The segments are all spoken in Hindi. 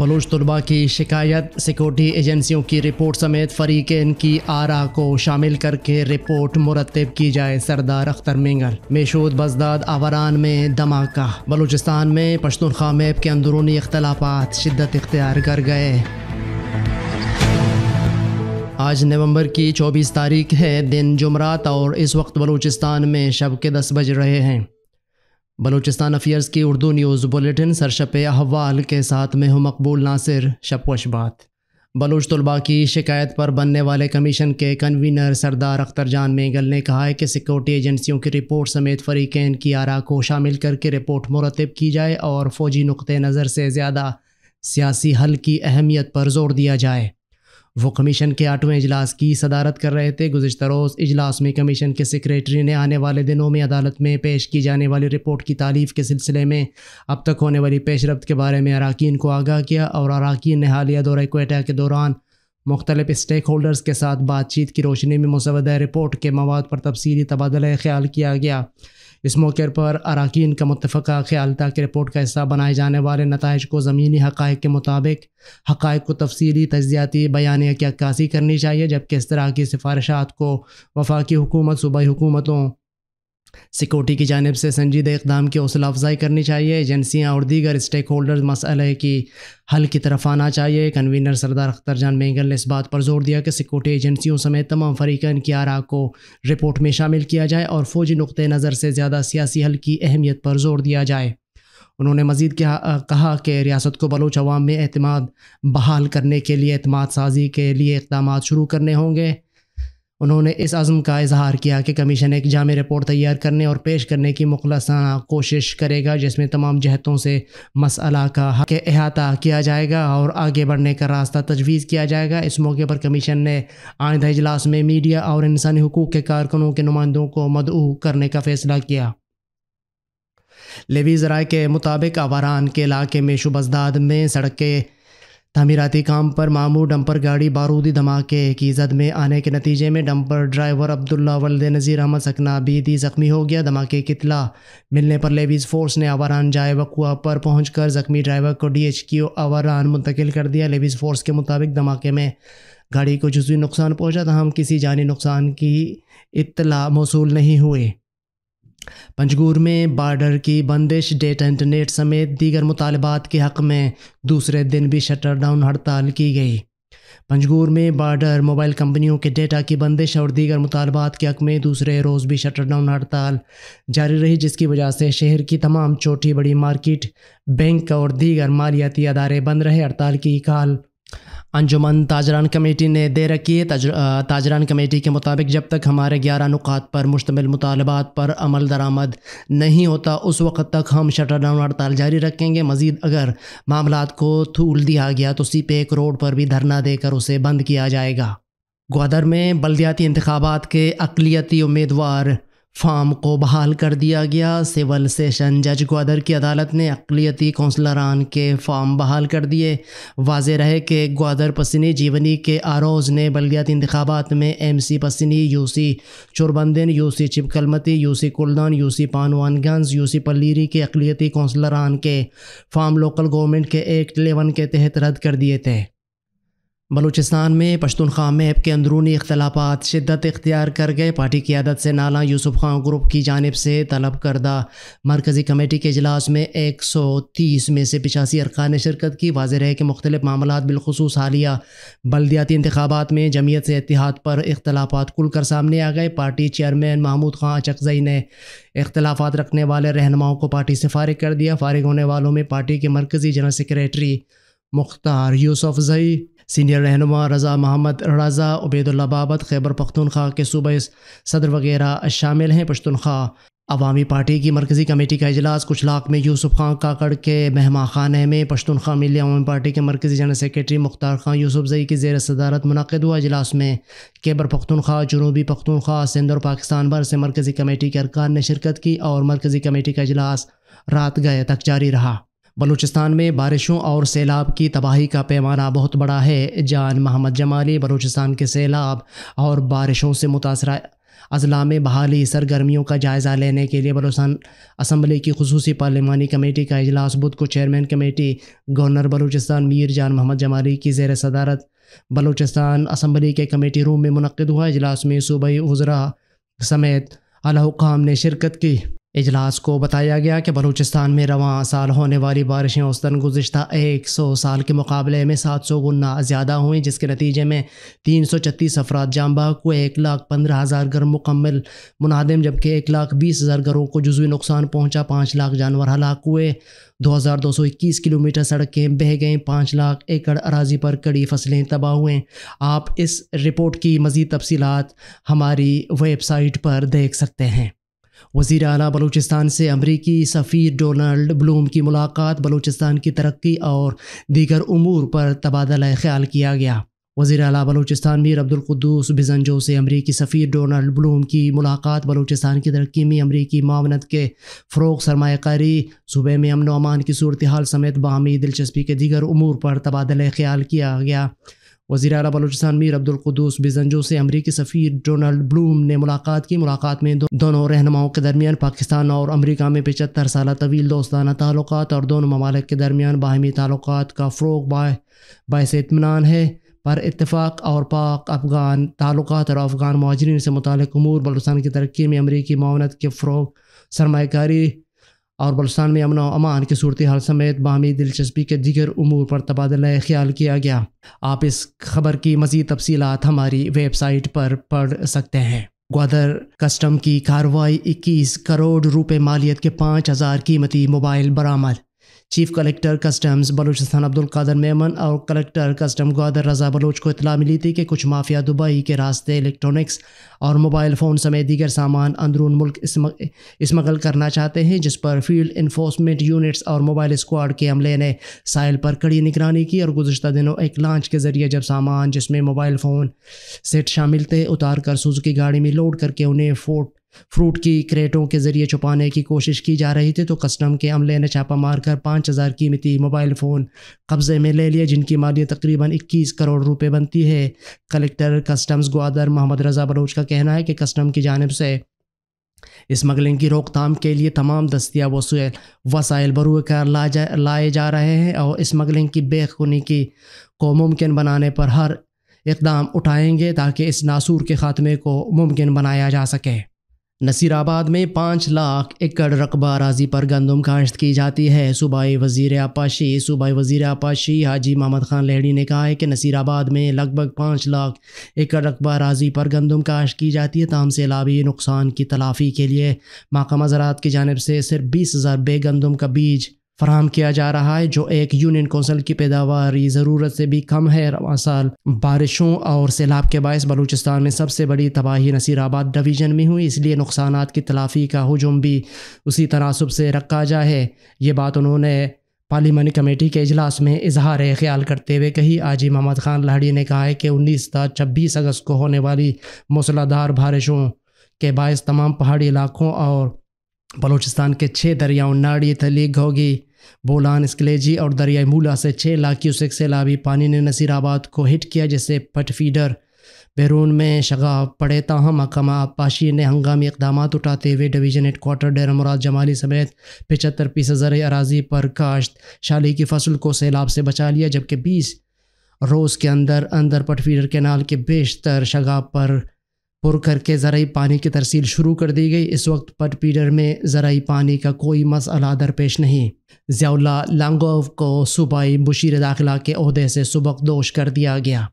बलोच तलबा की शिकायत सिक्योरिटी एजेंसियों की रिपोर्ट समेत फरीकन की आरा को शामिल करके रिपोर्ट मुरतब की जाए सरदार अख्तर मिंगर मेशूद बजदाद आवरान में धमाका बलूचिस्तान में पश्तनखा मैप के अंदरूनी इख्तलाफात शिद्दत इख्तियार कर गए आज नवंबर की 24 तारीख है दिन जुमरात और इस वक्त बलूचिस्तान में शब के दस बज रहे हैं बलूचिस्तान अफेयर्स की उर्दू न्यूज़ बुलेटिन सरशप अहवाल के साथ में हूँ मकबूल नासिर शपवशबात बलूच तलबा की शिकायत पर बनने वाले कमीशन के कन्वीनर सरदार अख्तर जान मेंगल ने कहा है कि सिक्योरिटी एजेंसियों की रिपोर्ट समेत फरीकैन की आरा को शामिल करके रिपोर्ट मुरतब की जाए और फौजी नुक़ नज़र से ज़्यादा सियासी हल की अहमियत पर जोर दिया जाए वो कमीशन के आठवें इजलास की सदारत कर रहे थे गुजशत रोज़ इजलास में कमीशन के सेक्रेटरी ने आने वाले दिनों में अदालत में पेश की जाने वाली रिपोर्ट की तारीफ़ के सिलसिले में अब तक होने वाली पेशरफ के बारे में अरकान को आगाह किया और अरकान ने हालिया दौरे कोटा के दौरान मुख्तलिफ स्टेक होल्डर्स के साथ बातचीत की रोशनी में मुसवदा रिपोर्ट के मवाद पर तफसली तबादला ख्याल किया गया इस मौके पर अरकान का मुतफ़ा ख्यालता कि रिपोर्ट का हिस्सा बनाए जाने वाले नतज को ज़मीनी हक़ के मुताबिक हक़ को तफसली तजियाती बयानिया की अक्सी करनी चाहिए जबकि इस तरह की सिफारशात को वफाकी हुकूमत सूबाई हुकूमतों सिक्योरिटी की जानब से संजीदा इकदाम की हौसला अफजाई करनी चाहिए एजेंसियाँ और दीगर स्टेक होल्डर मसले की हल की तरफ आना चाहिए कन्वीनर सरदार अख्तर जान मेंगल ने इस बात पर जोर दिया कि सिक्योरिटी एजेंसियों समेत तमाम फरीकन की आरा को रिपोर्ट में शामिल किया जाए और फौजी नुक़ नज़र से ज़्यादा सियासी हल की अहमियत पर जोर दिया जाए उन्होंने मजीद कहा कि रियासत को बलोच अवाम में अतमाद बहाल करने के लिए अतमाद साजी के लिए इकदाम शुरू करने होंगे उन्होंने इस आज़म का इजहार किया कि कमीशन एक जाम रिपोर्ट तैयार करने और पेश करने की मुखलसा कोशिश करेगा जिसमें तमाम जहतों से मसला का हक अहाता किया जाएगा और आगे बढ़ने का रास्ता तजवीज़ किया जाएगा इस मौके पर कमीशन ने आइंदा इजलास में मीडिया और इंसानी हकूक़ के कारकुनों के नुमाइंदों को मदऊ करने का फ़ैसला किया लेवी जराय के मुताबिक आवारान के इलाके में शुबजदाद में सड़कें तमीराती काम पर मामू डंपर गाड़ी बारूदी धमाके की जद में आने के नतीजे में डंपर ड्राइवर अब्दुल्ला वल्द नज़ीर अहमद सकना बीदी ज़ख्मी हो गया धमाके की इतला मिलने पर लेवीज़ फोर्स ने आवारान जाए वकुआ पर पहुँच कर ज़ख्मी ड्राइवर को डी एच क्यू आवारान मुंतकिल कर दिया लेवीज़ फोर्स के मुताबिक धमाके में गाड़ी को जजवी नुकसान पहुँचा तहम किसी जानी नुकसान की इतला मौसू नहीं हुई पंजगूर में बार्डर की बंदिश डेटा इंटरनेट समेत दीगर मुतालबात के हक़ में दूसरे दिन भी शटर डाउन हड़ताल की गई पंजगूर में बार्डर मोबाइल कंपनियों के डेटा की बंदिश और दीगर मुतालबात के हक़ में दूसरे रोज़ भी शटर डाउन हड़ताल जारी रही जिसकी वजह से शहर की तमाम छोटी बड़ी मार्केट बैंक और दीगर मालियाती अदारे बंद रहे हड़ताल की काल अंजुमन ताजरान कमेटी ने दे रखी है ताजरान कमेटी के मुताबिक जब तक हमारे ग्यारह नुकात पर मुश्तमिल मुतालबात पर अमल दरामद नहीं होता उस वक्त तक हम शटर डाउन हड़ताल जारी रखेंगे मज़ीद अगर मामला को थूल दिया गया तो सी पे एक रोड पर भी धरना देकर उसे बंद किया जाएगा ग्वादर में बलदियाती इंतबात के अकलीती उम्मीदवार फार्म को बहाल कर दिया गया सिविल सेशन जज ग्वादर की अदालत ने अकलीती कौंसलरान के फार्म बहाल कर दिए वाज रहे कि ग्वादर पसनी जीवनी के आरोज़ ने बलदियात इंतबात में M C Pasni U C चुरबंदिन यू सी चिपकलमती U C Kuldan U C पानवानगंज यू सी पलीरी के अकलीती कौंसलरान के फार्म लोकल गवर्नमेंट के एक्ट लेवन के तहत रद्द कर दिए थे बलूचिस्तान में पश्तूनख्वा मैप के अंदरूनी अख्तलाफा शिदत इख्तियार कर गए पार्टी की आदत से नाला यूसुफ खान ग्रुप की जानब से तलब करदा मरकज़ी कमेटी के अजलास में एक सौ तीस में से पिचासी अरकान ने शिरकत की वाज है कि मुख्तल मामला बिलखसूस हालिया बलदियाती इंतबात में जमीयत से इतिहाद पर अख्तलाफा खुल कर सामने आ गए पार्टी चेयरमैन महमूद खान चकजई ने अख्तलाफा रखने वाले रहनुमाओं को पार्टी से फारग कर दिया फारग होने वालों में पार्टी के मरकज़ी general secretary Mukhtar Yousufzai senior रहनम रज़ा मोहम्मद रज़ा उबैदुल्ला बाबत खैबर पख्तूनख्वा के सूबे सदर वगैरह शामिल हैं पश्तनख्वा अवामी पार्टी की मरकज़ी कमेटी का अजलास कुछ लाख में यूसुफ खान काकड़ के मेहमा खाने में पश्तनख्वा मिली अवामी पार्टी के मरकज़ी general secretary Mukhtar Khan Yousufzai की जेर सदारत मुनद हुआ अजलास में केबर पख्तनख्वा जनूबी पख्तनख्वा सिंध और पाकिस्तान भर से मरकज़ी कमेटी के अरकान ने शिरकत की और मरकज़ी कमेटी का अजलास रात गए तक जारी रहा बलूचिस्तान में बारिशों और सैलाब की तबाही का पैमाना बहुत बड़ा है जान महमद जमाली बलूचिस्तान के सैलाब और बारिशों से मुतासर अजला में बहाली सरगर्मियों का जायज़ा लेने के लिए बलूचिस्तान असम्बली की खसूसी पार्लिमानी कमेटी का अजलास बुध को chairman committee governor Balochistan Mir Jan Mohammad Jamali की जेर सदारत बलूचिस्तान असम्बली के कमेटी रूम में मनद हुआ अजलास में सूबई उजरा समेत अलहुकाम ने शिरकत की इजलास को बताया गया कि बलूचिस्तान में रवान साल होने वाली बारिशें औसतन गुजशत एक सौ साल के मुकाबले में सात सौ गुना ज़्यादा हुई जिसके नतीजे में तीन सौ छत्तीस अफराद बाग को एक लाख पंद्रह हज़ार घर मुकम्मल मुनादम जबकि एक लाख बीस हज़ार घरों को जजवी नुकसान पहुँचा पाँच लाख जानवर हलाक हुए दो हज़ार दो सौ इक्कीस किलोमीटर सड़कें बह गईं पाँच लाख एकड़ अराजी पर कड़ी फसलें तबाह हुए आप इस रिपोर्ट की मज़ीद तफसीत हमारी वेबसाइट पर देख सकते हैं वजीर अला बलूचिस्तान से अमरीकी सफ़ीर डोनल्ड ब्लूम की मुलाकात बलूचिस्तान की तरक्की और दीगर अमूर पर तबादला ख्याल किया गया वज़ी अला बलूचिस्तान मीर अब्दुलकद्दूस बिजनजो से अमरीकी सफ़ीर डोनल्ड ब्लूम की मुलाकात बलूचिस्तान की तरक्की में अमरीकी मामनत के फ़रोग सरमाकारी सूबे में अमन अमान की सूरत हाल समेत बाहमी दिलचस्पी के दीगर अमूर पर तबादला ख्याल किया गया वज़ी अला बलोचिस्तान मीर अब्दुलकदूस बिजनजो से अमरीकी सफ़ीर डोनल्ड ब्लूम ने मुलाकात की मुलाकात में दो, दोनों रहनुमाओं के दरमियान पाकिस्तान और अमरीका में पचहत्तर साल तवील दोस्ताना ताल्लुक और दोनों ममालिक के दरमियान बाहमी ताल्लुक का फ़रोग बायस इतमान है पर इतफाक़ और पाक अफगान ताल्लुक और अफगान महाजरीन से मुतल अमूर बलूचिस्तान की तरक्की में अमरीकी मावनत के फ़रोग सरमाकारी और बलुस्तान में अमन अमान की सूरत हाल समेत बाहमी दिलचस्पी के दिगर उमूर पर तबादला ख्याल किया गया आप इस खबर की मजीद तफसीत हमारी वेबसाइट पर पढ़ सकते हैं ग्वादर कस्टम की कार्रवाई 21 करोड़ रुपए मालियत के 5000 कीमती मोबाइल बरामद chief collector customs Balochistan Abdul Qadir Memon और कलेक्टर कस्टम गदर रजा बलोच को इतला मिली थी कि कुछ माफिया दुबई के रास्ते इलेक्ट्रॉनिक्स और मोबाइल फ़ोन समेत दीगर सामान अंदरून मुल्क स्मगल करना चाहते हैं जिस पर फील्ड इन्फोर्समेंट यूनिट्स और मोबाइल स्क्वाड के अमले ने साइल पर कड़ी निगरानी की और गुजशत दिनों एक लॉन्च के ज़रिए जब सामान जिसमें मोबाइल फ़ोन सेट शामिल थे उतार कर की गाड़ी में लोड करके उन्हें फोर्ट फ्रूट की क्रेटों के ज़रिए छुपाने की कोशिश की जा रही थी तो कस्टम के अमले ने छापा मारकर पाँच हज़ार कीमती मोबाइल फ़ोन कब्ज़े में ले लिए जिनकी मालियत तकरीबन इक्कीस करोड़ रुपए बनती है कलेक्टर कस्टम्स ग्वादर मोहम्मद रजा बलोच का कहना है कि कस्टम की जानब से स्मगलिंग की रोकथाम के लिए तमाम दस्तियाब वसूल वसाइल बरू कर ला जा लाए जा रहे हैं और स्मगलिंग की बेखुनी की को मुमकिन बनाने पर हर इकदाम उठाएंगे ताकि इस नासूर के ख़ात्मे को मुमकिन बनाया जा सके नसीराबाद में पाँच लाख एकड़ रकबा राजी पर गंदम काश्त की जाती है सूबाई वजीर आपाशी सूबाई वजीर आपाशी हाजी मोहम्मद खान लहड़ी ने कहा है कि नसीराबाद में लगभग पाँच लाख एकड़ रकबा राजी पर गंदम काश्त की जाती है तमाम सैलाबी नुकसान की तलाफी के लिए महकमा ज़रात की जानब से सिर्फ बीस हज़ार बे गंदम का बीज फराहम किया जा रहा है जो एक यूनियन कौंसल की पैदावार ज़रूरत से भी कम है रवा साल बारिशों और सैलाब के बायस बलूचिस्तान में सबसे बड़ी तबाही नसीराबाद डिवीजन में हुई इसलिए नुकसान की तलाफी का हजुम भी उसी तनासब से रखा जाए ये बात उन्होंने पार्लिमानी कमेटी के अजलास में इजहार ख्याल करते हुए कही ही मोहम्मद खान लाहड़ी ने कहा है कि उन्नीस ता छब्बीस अगस्त को होने वाली मूसलाधार बारिशों के बायस तमाम पहाड़ी इलाकों और बलूचिस्तान के छः दरियाओं नाड़ी थली घोगी बोलान स्कलेजी और दरिया मूला से छः लाख क्यूसेक सैलाबी पानी ने नसीराबाद को हिट किया जिससे पट फीडर बैरून में शगा पड़े ताहम महकमा आबपाशी ने हंगामी इकदाम उठाते हुए division headquarter Dera Murad Jamali समेत पचहत्तर फीसद ज़र अराजी पर काश्त शाली की फसल को सैलाब से बचा लिया जबकि बीस रोज़ के अंदर अंदर पटफीडर कैनाल के बेशतर शगाब पर पुर करके ज़रूरी पानी की तरसील शुरू कर दी गई इस वक्त पट पीडर में ज़रूरी पानी का कोई मसला दरपेश नहीं ज़ियाउल्ला लांगोव को सूबाई बशीर दाखिला के अहदे से सबक दोश कर दिया गया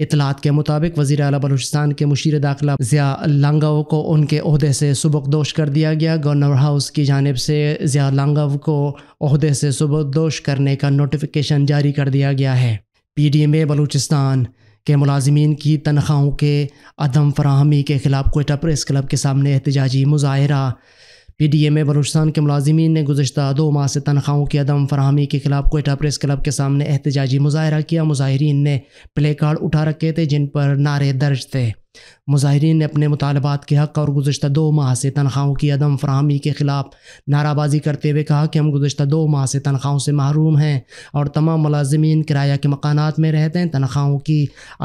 इतलात के मुताबिक वजी अला बलूचिस्तान के मुशीर दाखिला ज़िया लांगव को उनके अहदे से सबक दोश कर दिया गया गवर्नर हाउस की जानब से ज़िया लांगव को अहदे से सबक दोश करने का नोटिफिकेशन जारी कर दिया गया है P D M A Balochistan के मुलाजमीन की तनख्वाहों के अदम फरहमी के ख़िलाफ़ कोयटा प्रेस क्लब के सामने एहतजाजी मुजाहरा P D M A Balochistan के मुलाजमीन ने गुजशत दो माह से तनख्वाहों की अदम फरहमी के खिलाफ कोयटा प्रेस क्लब के सामने एहतजाजी मुजाहरा किया मुजाहरीन ने प्ले कार्ड उठा रखे थे जिन पर नारे दर्ज थे मुजाहरीन ने अपने मुतालबात के हक़ और गुजशत दो माह से तनख्वाहों की अदम फ्राहमी के ख़िलाफ़ नाराबाजी करते हुए कहा कि हम गुजशत दो माह से तनख्वाहों से महरूम हैं और तमाम मुलाजमीन किराया के मकाना में रहते हैं तनख्वाहों की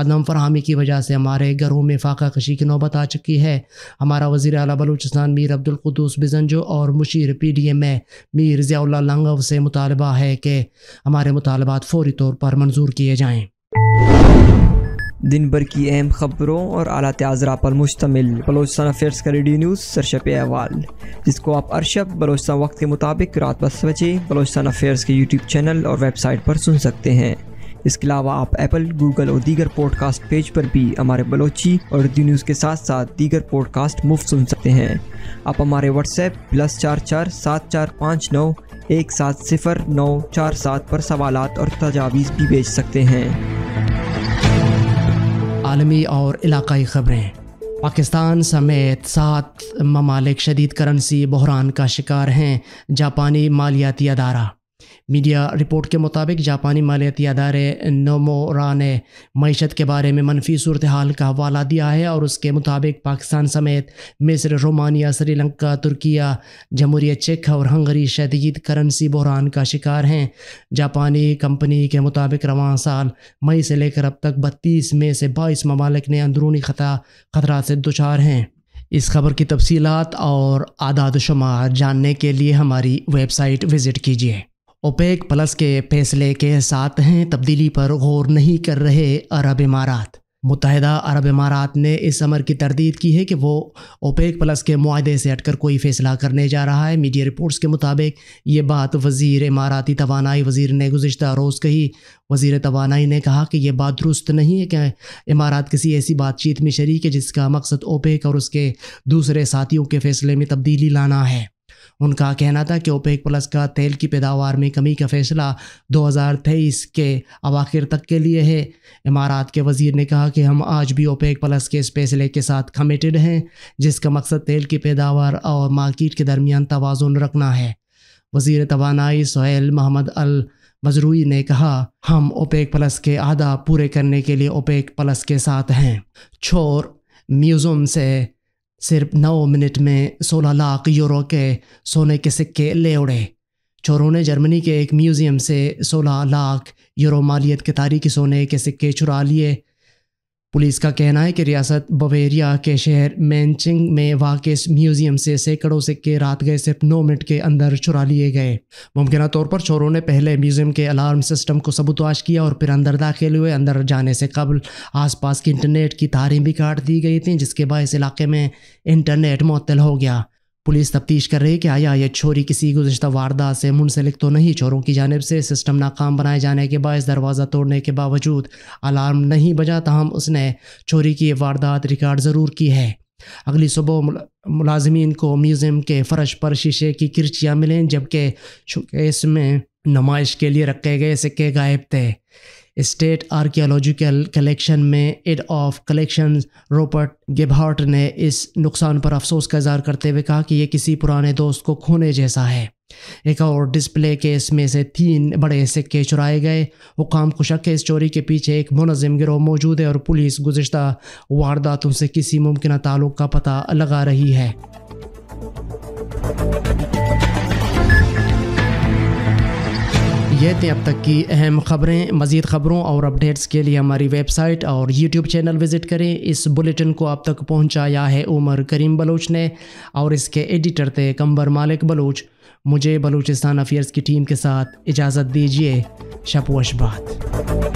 अदम फ्राहमी की वजह से हमारे घरों में फाका कशी की नौबत आ चुकी है हमारा वज़ी अला बलूचिस्तान मीर अब्दुलकदूस बिजनजो और मुशीर P D M A Mir Ziaullah Langove से मुतालबा है कि हमारे मुतालबात फौरी तौर पर मंजूर किए जाएँ दिन भर की अहम खबरों और आला आजरा पर मुश्तमिल बलोचस्तान अफेयर्स का रेडियो न्यूज़ सरशप अहवाल जिसको आप अरशप बलोचस्तान वक्त के मुताबिक रात दस बजे बलोचस्तान अफेयर्स के यूट्यूब चैनल और वेबसाइट पर सुन सकते हैं इसके अलावा आप एप्पल गूगल और दीगर पॉडकास्ट पेज पर भी हमारे बलोची और रेडियो न्यूज़ के साथ साथ दीगर पॉडकास्ट मुफ्त सुन सकते हैं आप हमारे व्हाट्सएप प्लस चार चार सात चार पाँच नौ एक सात सिफर नौ चार सात पर सवाल और तजावीज़ भी भेज सकते हैं आलमी और इलाकई ख़बरें पाकिस्तान समेत सात ममालिक शदीद करंसी बहरान का शिकार हैं जापानी मालियाती अदारा मीडिया रिपोर्ट के मुताबिक जापानी मालियाती अदारे नोमोरा ने मीशत के बारे में मनफी सूरत हाल का हवाला दिया है और उसके मुताबिक पाकिस्तान समेत मिस्र रोमानिया श्रीलंका तुर्किया जमहूरियत चेक और हंगरी शदीद करेंसी बहरान का शिकार हैं जापानी कंपनी के मुताबिक रवान साल मई से लेकर अब तक बत्तीस में से बाईस ममालिक ने अंदरूनी खतरा खतरा से दोचार हैं इस खबर की तफसीत और आदाद शुमार जानने के लिए हमारी वेबसाइट विज़िट कीजिए ओपेक प्लस के फैसले के साथ हैं तब्दीली पर गौर नहीं कर रहे अरब इमारात मुतहदा अरब इमारात ने इस अमर की तरदीद की है कि वो ओपेक प्लस के माहे से हटकर कोई फ़ैसला करने जा रहा है मीडिया रिपोर्ट्स के मुताबिक ये बात वजीर इमाराती तोानाई वज़ी ने गुजशत रोज़ कही वज़ी तोानाई ने कहा कि यह बात दुरुस्त नहीं है कि इमारात किसी ऐसी बातचीत में शरीक है जिसका मकसद ओपेक और उसके दूसरे साथियों के फ़ैसले में तब्दीली लाना है उनका कहना था कि ओपेक प्लस का तेल की पैदावार में कमी का फैसला 2023 के अवाखिर तक के लिए है इमारात के वजीर ने कहा कि हम आज भी ओपेक प्लस के इस फैसले के साथ कमेटेड हैं जिसका मकसद तेल की पैदावार और मार्किट के दरमियान तोज़ुन रखना है वजीर तोानाई सहेल महमद अल मजरूई ने कहा हम ओपेक प्लस के आदा पूरे करने के लिए ओपेक प्लस के साथ हैं छोर म्यूज़म से सिर्फ नौ मिनट में सोलह लाख यूरो के सोने के सिक्के ले उड़े चोरों ने जर्मनी के एक म्यूज़ियम से सोलह लाख यूरो मालियत के तारीखी सोने के सिक्के चुरा लिए पुलिस का कहना है कि रियासत बवेरिया के शहर मैनचिंग में वाक़ म्यूज़ियम से सैकड़ों सिक्के रात गए सिर्फ नौ मिनट के अंदर चुरा लिए गए मुमकिन तौर पर चोरों ने पहले म्यूज़ियम के अलार्म सिस्टम को सबुतवाश किया और फिर अंदर दाखिल हुए अंदर जाने से कबल आसपास की इंटरनेट की तारें भी काट दी गई थी जिसके बायस इलाके में इंटरनेट मअतल हो गया पुलिस तफ्तीश कर रही है कि आया ये छोरी किसी गुजशत वारदात से मुंसलिक तो नहीं छोरों की जानब से सिस्टम नाकाम बनाए जाने के बायस दरवाज़ा तोड़ने के बावजूद अलार्म नहीं बजा तहम उसने छोरी की वारदात रिकॉर्ड ज़रूर की है अगली सुबह मुलाजमीन को म्यूज़ियम के फ़र्श पर शीशे की किरचियाँ मिलें जबकि इसमें नुमाइश के लिए रखे गए सिक्के गायब थे स्टेट आर्कियोलॉजिकल कलेक्शन में head of collection Robert Gebhardt ने इस नुकसान पर अफसोस का इजहार करते हुए कहा कि यह किसी पुराने दोस्त को खोने जैसा है एक और डिस्प्ले केस में से तीन बड़े सिक्के चुराए गए हुकाम को शक है इस चोरी के पीछे एक मुनजम गिरोह मौजूद है और पुलिस गुजशत वारदातों से किसी मुमकिन ताल्लुक का पता लगा रही है ये थे अब तक की अहम खबरें मजीद खबरों और अपडेट्स के लिए हमारी वेबसाइट और यूट्यूब चैनल विजिट करें इस बुलेटिन को आप तक पहुंचाया है उमर करीम बलोच ने और इसके एडिटर थे कंबर मालिक बलोच मुझे बलूचिस्तान अफेयर्स की टीम के साथ इजाज़त दीजिए शपोश बात